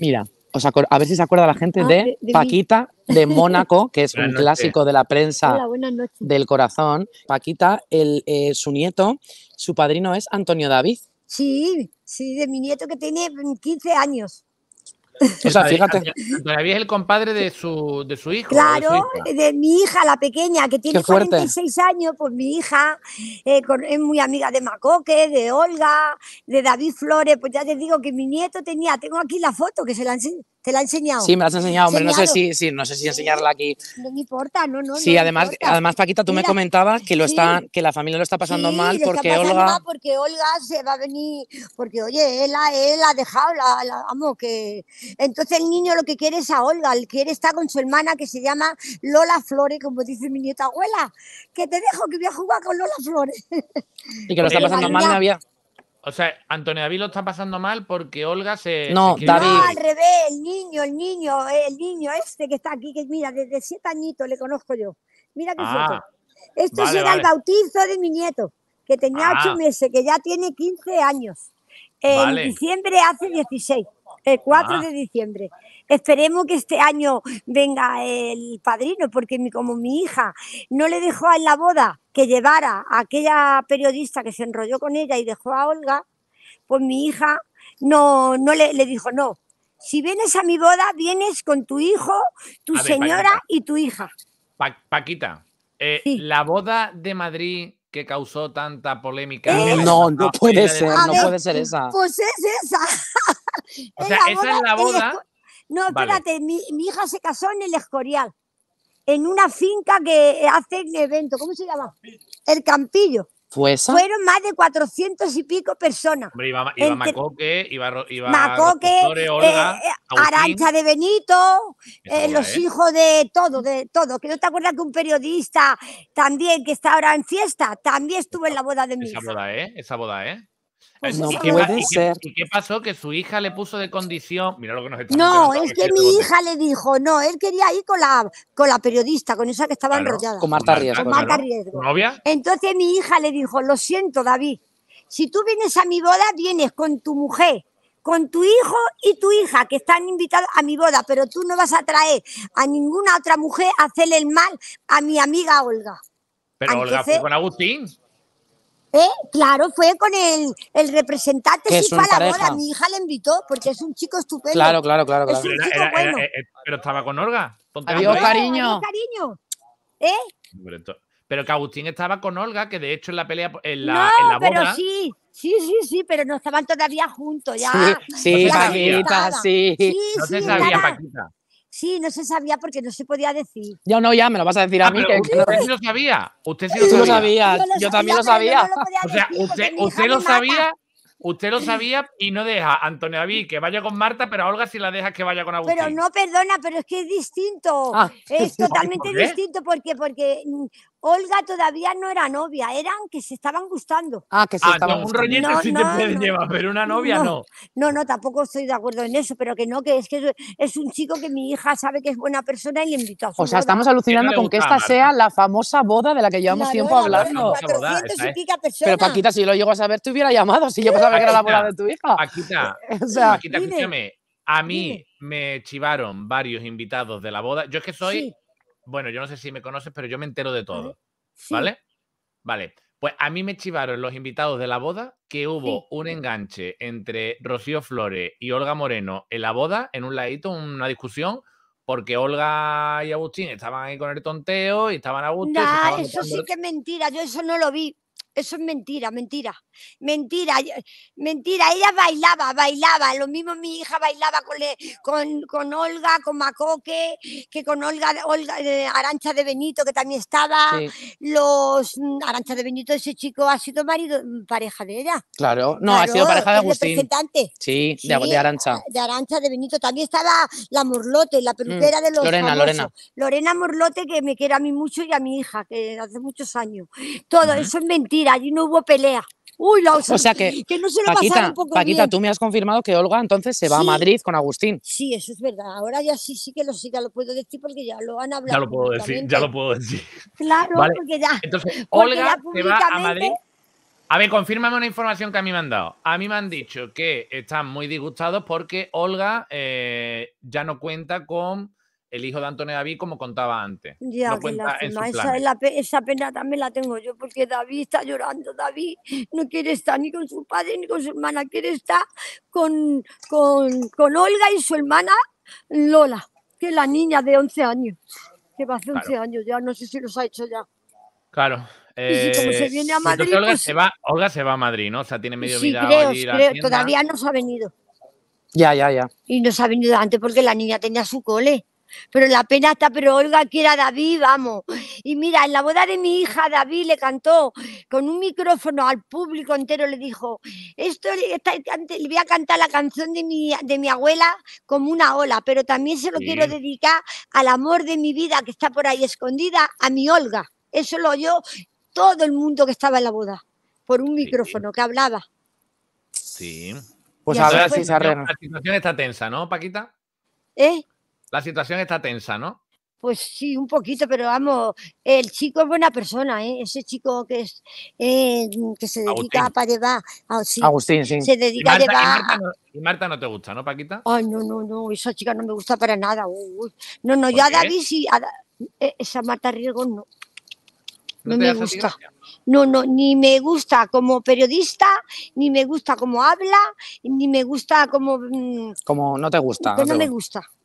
Mira, os a ver si se acuerda la gente ah, de, Paquita de Mónaco, que es un clásico de la prensa del corazón. Paquita, el, eh, su nieto, su padrino es Antonio David. Sí, sí, de mi nieto que tiene 15 años. O sea, fíjate. Todavía es el compadre de su, de su hijo. Claro, de, mi hija, la pequeña, que tiene 46 años, pues mi hija eh, es muy amiga de Macoque, de Olga, de David Flores. Pues ya te digo que mi nieto tenía, tengo aquí la foto que se la enseñó. ¿Te la ha enseñado? Sí, me la has enseñado, hombre. No sé, si, no sé si enseñarla aquí. No me importa, no, no. Sí, además, además, Paquita, tú me comentabas que, lo está, que la familia lo está pasando mal porque Olga. porque Olga se va a venir. Porque, oye, él, él ha dejado, la, vamos, que. Entonces el niño lo que quiere es a Olga, el quiere estar con su hermana que se llama Lola Flores, como dice mi nieta abuela. Que te dejo que voy a jugar con Lola Flores. Y que lo está pasando mal, había... O sea, Antonio David lo está pasando mal porque Olga se. No, David. al revés, el niño, el niño, eh, el niño este que está aquí, que mira, desde siete añitos le conozco yo. Mira qué foto. Este será el bautizo de mi nieto, que tenía ocho ah. meses, que ya tiene quince años. En diciembre hace dieciséis el 4 de diciembre. Esperemos que este año venga el padrino, porque como mi hija no le dejó en la boda que llevara a aquella periodista que se enrolló con ella y dejó a Olga, pues mi hija no, no le, dijo no. Si vienes a mi boda, vienes con tu hijo, tu señora y tu hija. Paquita, eh, la boda de Madrid que causó tanta polémica. Eh, eh, no, no puede ser, no puede ser esa. Pues es esa. O sea, esa es la boda. No, espérate, mi, hija se casó en el Escorial, en una finca que eh, hace un evento, ¿cómo se llama? El Campillo. Fueron más de 400 y pico personas. iba, Macoque, iba, eh, iba eh, Arancha de Benito, los hijos de todo, de todo. Que no te acuerdas que un periodista también, que está ahora en fiesta, también estuvo en la boda de mi Esa boda, ¿eh? Esa boda, ¿eh? Pues qué, ¿Y qué, pasó? Que su hija le puso de condición. Mira lo que nos No, es que mi hija le dijo, no, él quería ir con la, con la periodista, con esa que estaba enrollada. Con Marta Riesgo. Con Marta ¿Novia? Entonces mi hija le dijo, lo siento, David, si tú vienes a mi boda, vienes con tu mujer con tu hijo y tu hija que están invitados a mi boda, pero tú no vas a traer a ninguna otra mujer a hacerle el mal a mi amiga Olga. Pero Olga fue con Agustín. ¿Eh? claro, fue con el, representante sí la boda. Mi hija le invitó porque es un chico estupendo. Claro, claro, claro. pero estaba con Olga. Adiós, cariño. ¿Eh? Pero que Agustín estaba con Olga, que de hecho en la pelea, en la, Pero sí. Sí, sí, sí, pero no estaban todavía juntos ya. Sí, Paquita, sí. No se sabía, Paquita. Sí, no se sabía porque no se podía decir. Yo no, ya me lo vas a decir a ah, mí. usted, sí lo sabía. Usted sí lo sabía. Yo, también lo sabía. o sea, usted, lo sabía. Usted lo sabía y no deja a Antonio David que vaya con Marta, pero a Olga sí la deja que vaya con Agustín. Pero no, perdona, pero es que es distinto. Ah. Es totalmente ¿Por distinto porque, porque mm, Olga todavía no era novia, eran que se estaban gustando. Ah, que se ah, estaban no, Un roñete no, sí llevar, pero una novia no. No, no, tampoco estoy de acuerdo en eso, pero que no, que es que es un chico que mi hija sabe que es buena persona y le invitó. a su O sea, estamos alucinando con que esta sea la famosa boda de la que llevamos tiempo hablando. Pero Paquita, si lo llego a saber, te hubiera llamado, si pasaba a ver que era la boda de tu hija. Paquita, o sea, Paquita escúchame, a mí me chivaron varios invitados de la boda. Yo es que soy bueno, yo no sé si me conoces, pero yo me entero de todo. ¿Vale? Vale. Pues a mí me chivaron los invitados de la boda que hubo un enganche entre Rocío Flores y Olga Moreno en la boda, en un ladito, una discusión, porque Olga y Agustín estaban ahí con el tonteo y estaban a gusto. eso sí que es mentira, yo eso no lo vi. Eso es mentira, mentira, mentira, mentira. Ella bailaba, bailaba. Lo mismo mi hija bailaba con, con, Olga, con Macoque, que con Olga, Olga eh, Arancha de Benito, que también estaba. Los mm, Arancha de Benito, ese chico ha sido marido, mm, pareja de ella. Claro, no, ha sido pareja de Agustín. Sí, de, Arancha. Ah, de Arancha de Benito. También estaba la Morlote, la mm, peluquera de los. Lorena, Lorena. Lorena Morlote, que me quiere a mí mucho y a mi hija, que hace muchos años. Todo, eso es mentira allí no hubo pelea. Uy, la O sea que, no se lo Paquita, un poco Paquita tú me has confirmado que Olga entonces se va a Madrid con Agustín. Sí, eso es verdad. Ahora ya sí, sí que lo, sí, ya lo puedo decir porque ya lo han hablado. Ya lo puedo decir, ya lo puedo decir. Claro, porque ya. Entonces, Olga se va a Madrid. A ver, confírmame una información que a mí me han dado. A mí me han dicho que están muy disgustados porque Olga eh, ya no cuenta con el hijo de Antonio David, como contaba antes. Ya, esa, la esa, pena también la tengo yo, porque David está llorando. David no quiere estar ni con su padre ni con su hermana, quiere estar con, con, Olga y su hermana Lola, que es la niña de 11 años, que va hace 11 años ya, no sé si los ha hecho ya. Claro. y se eh, viene a Madrid. Pues Olga, se va, a Madrid, ¿no? O sea, tiene medio vida. Creo, todavía no se ha venido. Ya, ya, ya. Y no se ha venido antes porque la niña tenía su cole. Pero la pena está, pero Olga que era David, vamos. Y mira, en la boda de mi hija, David le cantó con un micrófono al público entero, le dijo, esto le voy a cantar la canción de mi, de mi abuela como una ola, pero también se lo quiero dedicar al amor de mi vida que está por ahí escondida, a mi Olga. Eso lo oyó todo el mundo que estaba en la boda, por un micrófono que hablaba. Sí. Pues ahora ver si se La situación está tensa, ¿no, Paquita? ¿Eh? La situación está tensa, ¿no? Pues sí, un poquito, pero vamos, el chico es buena persona, ¿eh? ese chico que es eh, que se dedica llevar. A, Agustín, sí. Se dedica a llevar. Y Marta, no, te gusta, ¿no, Paquita? Ay, no, no, no, esa chica no me gusta para nada. No, no, yo a David sí, e, esa Marta Riego no. No, me gusta. No, no, ni me gusta como periodista, ni me gusta como habla, ni me gusta como. Mm, como no te gusta. no, me gusta.